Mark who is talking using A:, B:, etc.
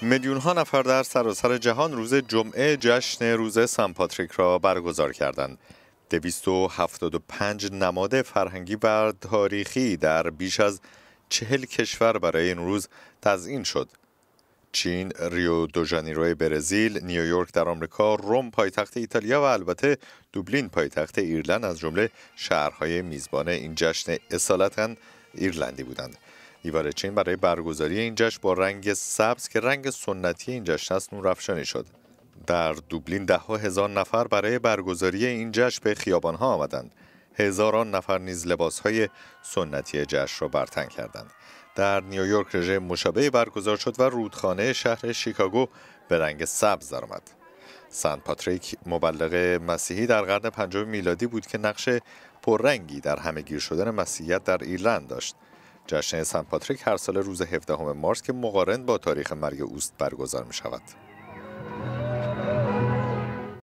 A: میلیون ها نفر در سراسر جهان روز جمعه جشن روز سان پاتریک را برگزار کردند. 275 نماد فرهنگی و تاریخی در بیش از چهل کشور برای این روز تزیین شد. چین، ریو دو جانیروی برزیل، نیویورک در آمریکا، روم پایتخت ایتالیا و البته دوبلین پایتخت ایرلند از جمله شهرهای میزبان این جشن اصالتا ایرلندی بودند. دیوار چین برای برگزاری این جشن با رنگ سبز که رنگ سنتی این جشن است نورافشانی شد در دوبلین ده ها هزار نفر برای برگزاری این جشن به خیابان ها آمدند هزاران نفر نیز لباس های سنتی جشن را برتن کردند در نیویورک رژه مشابه برگزار شد و رودخانه شهر شیکاگو به رنگ سبز درآمد سنت پاتریک مبلغ مسیحی در قرن پنجم میلادی بود که نقش پررنگی در همهگیر شدن مسیحیت در ایرلند داشت جشن سن پاتریک هر سال روز 17 مارس که مقارن با تاریخ مرگ اوست برگزار می شود.